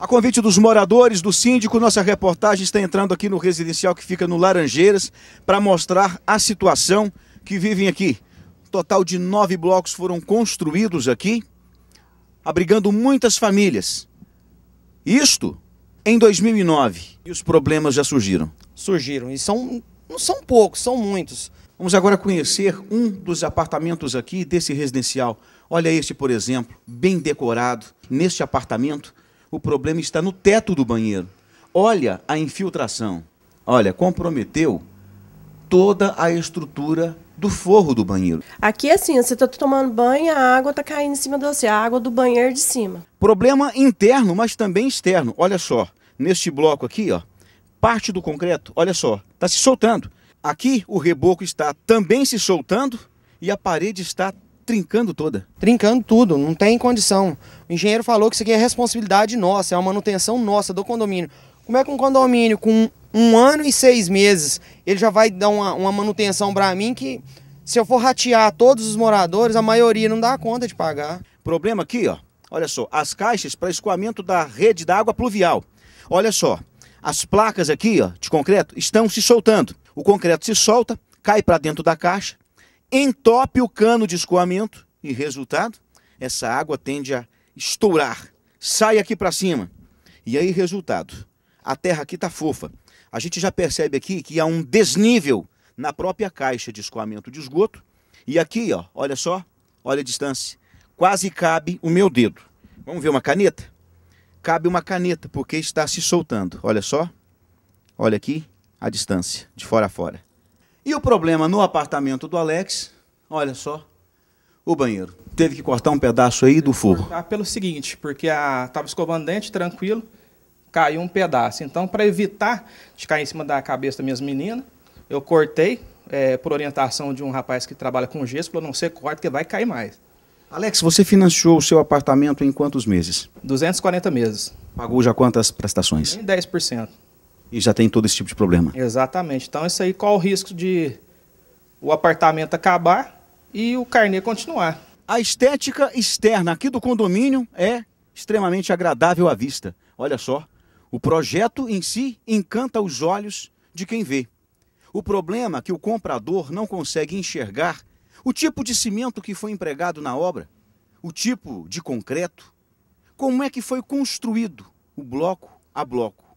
A convite dos moradores, do síndico, nossa reportagem está entrando aqui no residencial que fica no Laranjeiras para mostrar a situação que vivem aqui. Total de nove blocos foram construídos aqui, abrigando muitas famílias. Isto em 2009. E os problemas já surgiram? Surgiram, e são, não são poucos, são muitos. Vamos agora conhecer um dos apartamentos aqui desse residencial. Olha este, por exemplo, bem decorado. Neste apartamento o problema está no teto do banheiro. Olha a infiltração. Olha, comprometeu toda a estrutura do forro do banheiro. Aqui é assim, você está tomando banho, a água está caindo em cima de você, a água do banheiro de cima. Problema interno, mas também externo. Olha só, neste bloco aqui, ó, parte do concreto, olha só, está se soltando. Aqui o reboco está também se soltando e a parede está trincando toda. Trincando tudo, não tem condição. O engenheiro falou que isso aqui é responsabilidade nossa, é uma manutenção nossa do condomínio. Como é que um condomínio com um ano e seis meses, ele já vai dar uma, uma manutenção para mim que se eu for ratear todos os moradores, a maioria não dá conta de pagar. Problema aqui, ó. Olha só, as caixas para escoamento da rede da água pluvial. Olha só, as placas aqui ó, de concreto estão se soltando. O concreto se solta, cai para dentro da caixa, entope o cano de escoamento e resultado, essa água tende a estourar, sai aqui para cima. E aí, resultado, a terra aqui está fofa. A gente já percebe aqui que há um desnível na própria caixa de escoamento de esgoto. E aqui, ó, olha só, olha a distância. Quase cabe o meu dedo. Vamos ver uma caneta? Cabe uma caneta, porque está se soltando. Olha só. Olha aqui a distância, de fora a fora. E o problema no apartamento do Alex, olha só, o banheiro. Teve que cortar um pedaço aí do forro. Ah, pelo seguinte, porque a escovando dente, tranquilo, caiu um pedaço. Então, para evitar de cair em cima da cabeça das minhas meninas, eu cortei, é, por orientação de um rapaz que trabalha com gesso, falou, não ser corto que vai cair mais. Alex, você financiou o seu apartamento em quantos meses? 240 meses. Pagou já quantas prestações? Em 10% e já tem todo esse tipo de problema. Exatamente. Então, isso aí, qual o risco de o apartamento acabar e o carnê continuar? A estética externa aqui do condomínio é extremamente agradável à vista. Olha só, o projeto em si encanta os olhos de quem vê. O problema é que o comprador não consegue enxergar o tipo de cimento que foi empregado na obra, o tipo de concreto, como é que foi construído o bloco a bloco.